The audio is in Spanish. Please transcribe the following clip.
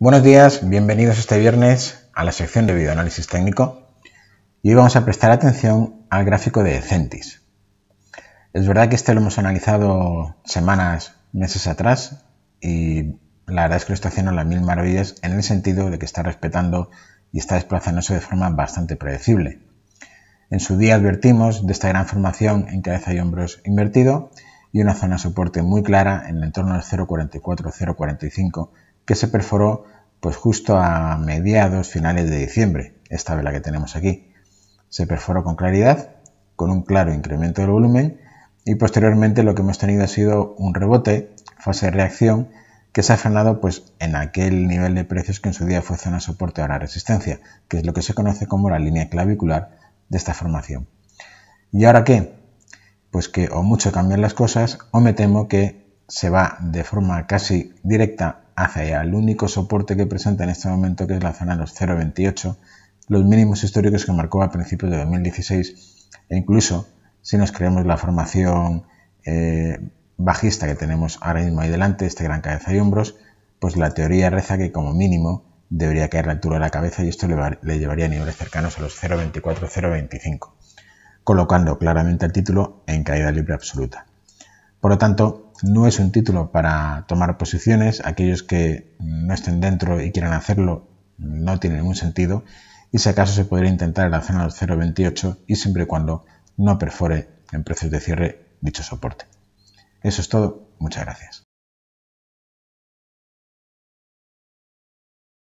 Buenos días, bienvenidos este viernes a la sección de videoanálisis técnico y hoy vamos a prestar atención al gráfico de Centis. Es verdad que este lo hemos analizado semanas, meses atrás y la verdad es que lo está haciendo las mil maravillas en el sentido de que está respetando y está desplazándose de forma bastante predecible. En su día advertimos de esta gran formación en cabeza y hombros invertido y una zona de soporte muy clara en el entorno del 0.44-0.45 que se perforó pues justo a mediados, finales de diciembre, esta vela que tenemos aquí. Se perforó con claridad, con un claro incremento del volumen y posteriormente lo que hemos tenido ha sido un rebote, fase de reacción, que se ha frenado pues en aquel nivel de precios que en su día fue zona soporte la resistencia, que es lo que se conoce como la línea clavicular de esta formación. ¿Y ahora qué? Pues que o mucho cambian las cosas o me temo que se va de forma casi directa hacia el único soporte que presenta en este momento, que es la zona de los 0,28, los mínimos históricos que marcó a principios de 2016, e incluso si nos creemos la formación eh, bajista que tenemos ahora mismo ahí delante, este gran cabeza y hombros, pues la teoría reza que como mínimo debería caer la altura de la cabeza y esto le, le llevaría a niveles cercanos a los 0,24, 0,25, colocando claramente el título en caída libre absoluta. Por lo tanto, no es un título para tomar posiciones. Aquellos que no estén dentro y quieran hacerlo no tiene ningún sentido. Y si acaso se podría intentar en la zona 0,28 y siempre y cuando no perfore en precios de cierre dicho soporte. Eso es todo. Muchas gracias.